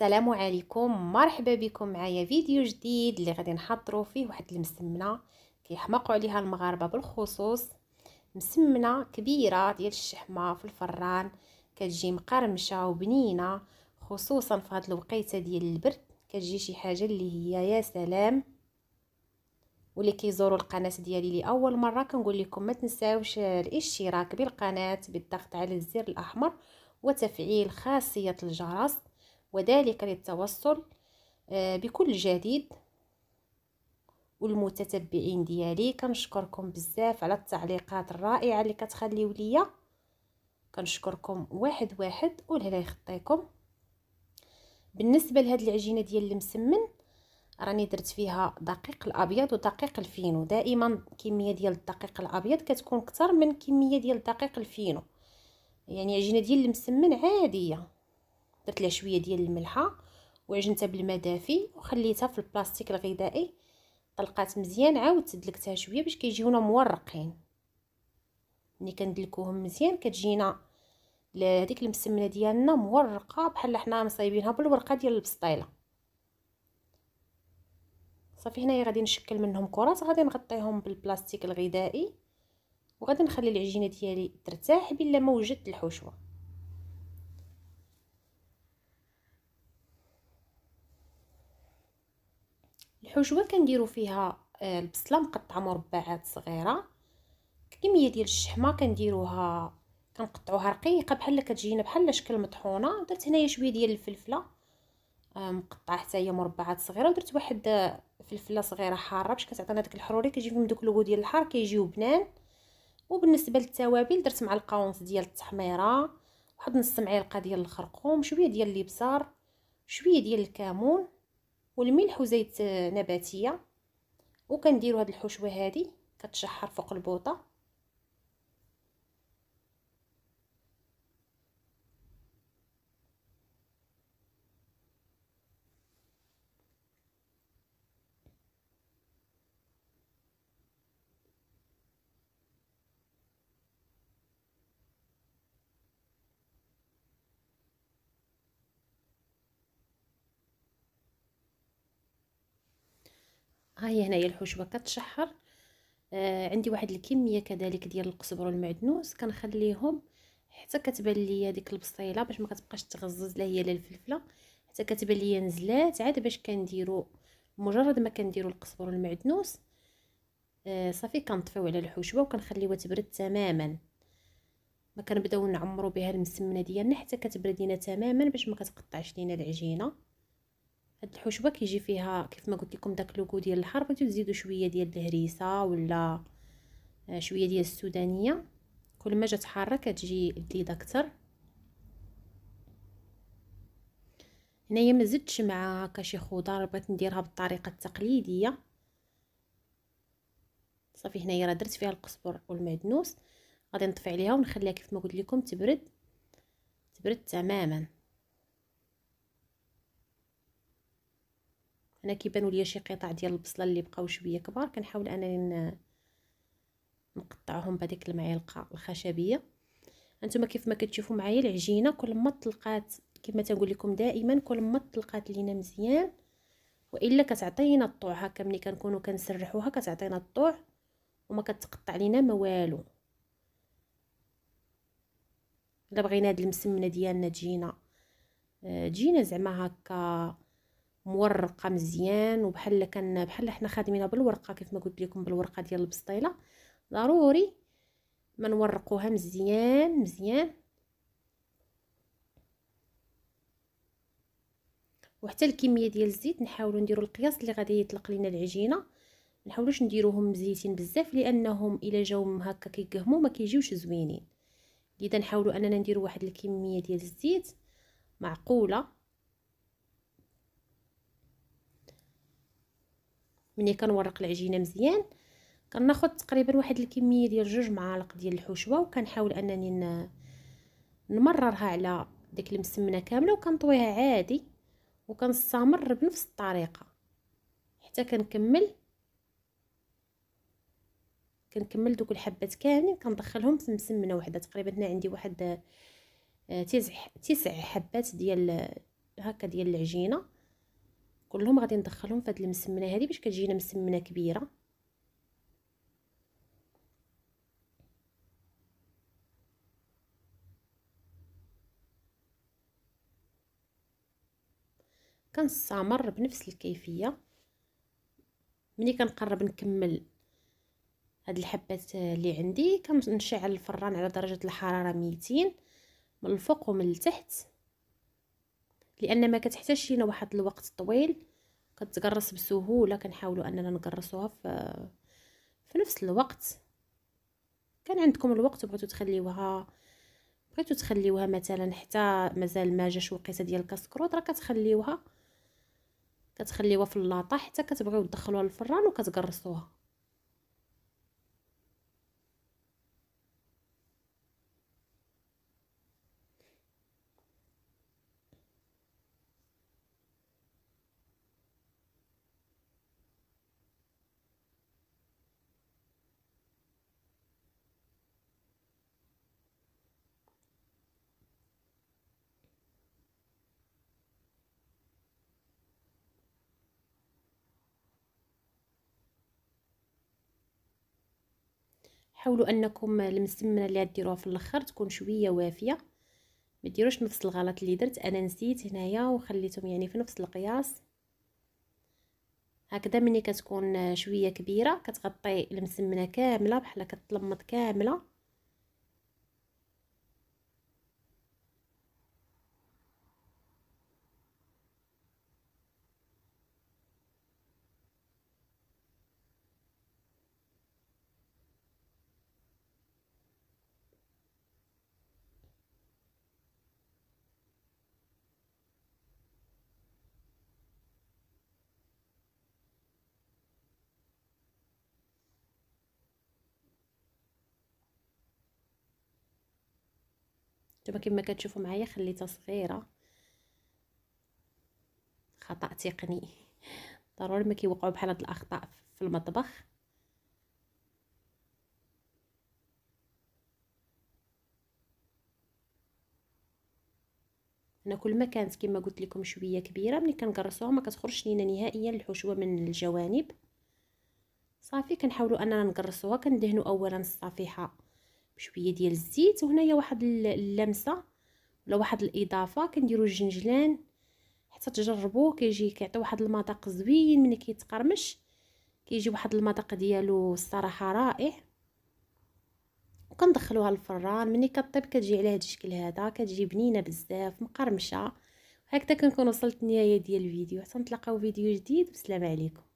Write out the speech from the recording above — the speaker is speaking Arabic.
السلام عليكم مرحبا بكم معايا فيديو جديد اللي غادي نحضروا فيه واحد المسمنه كيحماقوا عليها المغاربه بالخصوص مسمنه كبيره ديال الشحمه في الفران كتجي مقرمشه وبنينه خصوصا في هذه الوقيته ديال البرد كتجي شي حاجه اللي هي يا سلام واللي كيزوروا القناه ديالي لاول مره كنقول لكم ما تنساوش الاشتراك بالقناه بالضغط على الزر الاحمر وتفعيل خاصيه الجرس وذلك للتوصل آه، بكل جديد والمتتبعين ديالي كنشكركم بزاف على التعليقات الرائعه اللي كتخليو ليا كنشكركم واحد واحد ولهلا يخطيكم بالنسبه لهاد العجينه ديال المسمن راني درت فيها دقيق الابيض ودقيق الفينو دائما كميه ديال الدقيق الابيض كتكون اكثر من كميه ديال الدقيق الفينو يعني عجينه ديال المسمن عاديه درت لها شويه ديال الملحه وعجنتها بالماء دافي وخليتها في البلاستيك الغذائي طلقات مزيان عاودت دلكتها شويه باش كيجيونا مورقين ملي كندلكوهم مزيان كتجينا هذيك المسمنه ديالنا مورقه بحال حنا مصايبينها بالورقه ديال البسطيله صافي هنايا غادي نشكل منهم كرات غادي نغطيهم بالبلاستيك الغذائي وغادي نخلي العجينه ديالي ترتاح بلا ما وجدت الحشوه الحشوه كنديرو فيها آه، البصله مقطعه مربعات صغيره كميه ديال الشحمه كنديروها كنقطعوها رقيقه بحال كتجينا بحال شكل مطحونه درت هنايا شويه ديال الفلفله آه، مقطعه حتى هي مربعات صغيره ودرت واحد آه، فلفله صغيره حاره باش كتعطينا داك الحروري كيجي فيهم دوك لوغو ديال الحار كيجيو بنان وبالنسبه للتوابل درت معلقه ونص ديال التحميره واحد نص معلقه ديال الخرقوم شويه ديال الابزار شويه ديال الكمون والملح وزيت نباتيه وكنديروا هاد الحشوه هادي كتشحر فوق البوطه هاهي هنايا الحشوه كتشحر آه عندي واحد الكميه كذلك ديال القزبر والمعدنوس كنخليهم حتى كتبان ليا ديك البصيله باش ما كتبقاش تغزز لا هي لا الفلفله حتى كتبان ليا نزلات عاد باش كنديرو مجرد ما كنديرو القزبر والمعدنوس آه صافي كنطفيو على الحشوه وكنخليوها تبرد تماما ما كنبداو نعمرو بها المسمنه ديالنا حتى كتبرد لينا تماما باش ما كتقطعش لينا العجينه هاد الحشوه كيجي فيها كيف ما قلت لكم داك لوكو ديال الحر بغيتو تزيدوا شويه ديال الهريسه ولا آه، شويه ديال السودانيه كل ما جات حاره كتجي لذيذه اكثر هنايا ما زدتش معها هكا شي خضار بغيت نديرها بالطريقه التقليديه صافي هنايا راه درت فيها القزبر والمعدنوس غادي نطفي عليها ونخليها كيف ما قلت لكم تبرد تبرد تماما هنا كيبانوا ليا شي قطع ديال البصله اللي بقاو شويه كبار كنحاول انني نقطعهم بهذيك المعلقه الخشبيه هانتوما كيف ما كتشوفوا معايا العجينه كل ما طلقات كما تنقول لكم دائما كل ما طلقات لينا مزيان والا كتعطينا الطوع هكا ملي كنكونوا كنسرحوها كتعطينا الطوع وما كتقطع لينا ما والو الا بغينا هاد المسمنه ديالنا تجينا آه، تجينا زعما هكا مورقه مزيان وبحال كان بحال حنا خادمينها بالورقه كيف ما قلت لكم بالورقه ديال البسطيله ضروري ما نورقوها مزيان مزيان وحتى الكميه ديال الزيت نحاولوا نديروا القياس اللي غادي يطلق لنا العجينه نحاولوش نديروهم مزيتين بزاف لانهم الا جاو هكا كيقهموا ما كيجيوش زوينين اذا نحاولوا اننا نديروا واحد الكميه ديال الزيت معقوله ملي كنورق العجينه مزيان كناخذ تقريبا واحد الكميه ديال جوج معالق ديال الحشوه وكنحاول انني نمررها على ديك المسمنه كامله وكنطويها عادي وكنستمر بنفس الطريقه حتى كنكمل كنكمل دوك الحبات كاملين كندخلهم في مسمنه وحده تقريبا هنا عندي واحد آه، تسع تسع حبات ديال هكا ديال العجينه كلهم غادي ندخلهم في هذه المسمنه هذه باش كتجينا مسمنه كبيره كنستمر بنفس الكيفيه ملي كنقرب نكمل هاد الحبات اللي عندي كنشعل الفران على درجه الحراره 200 من الفوق ومن التحت لان ما كتحتاجش لينا واحد الوقت طويل كتقرص بسهوله كنحاولوا اننا نقرصوها في في نفس الوقت كان عندكم الوقت وبغيتو تخليوها بغيتو تخليوها مثلا حتى مازال ما جاش وقيته ديال الكسكروت راه كتخليوها كتخليوها في اللاطه حتى كتبغيو تدخلوها للفران وكتقرصوها حاولوا انكم المسمنه اللي غديروها في الاخر تكون شويه وافيه ما ديروش نفس الغلط اللي درت انا نسيت هنايا وخليتهم يعني في نفس القياس هكذا ملي كتكون شويه كبيره كتغطي المسمنه كامله بحال كتلمط كامله نتوما كما كتشوفوا معايا خليتها صغيره خطا تقني ضروري ما كيوقعوا بحال هاد الاخطاء في المطبخ انا كل ما كانت كما قلت لكم شويه كبيره ملي كنقرصوها ما كتخرجش لينا نهائيا الحشوه من الجوانب صافي كنحاولوا اننا نقرصوها كندهنوا اولا الصفيحه بشويه ديال الزيت وهنايا واحد اللمسه ولا واحد الاضافه كنديروا الجنجلان حتى تجربوه كيجي كيعطي واحد المذاق زوين ملي كيتقرمش كيجي واحد المذاق ديالو الصراحه رائع وكندخلوها للفران ملي كطيب كتجي على هذا الشكل هذا كتجي بنينه بزاف مقرمشه هكذا كنكون وصلت النهايه ديال الفيديو حتى نتلاقاو فيديو جديد والسلام عليكم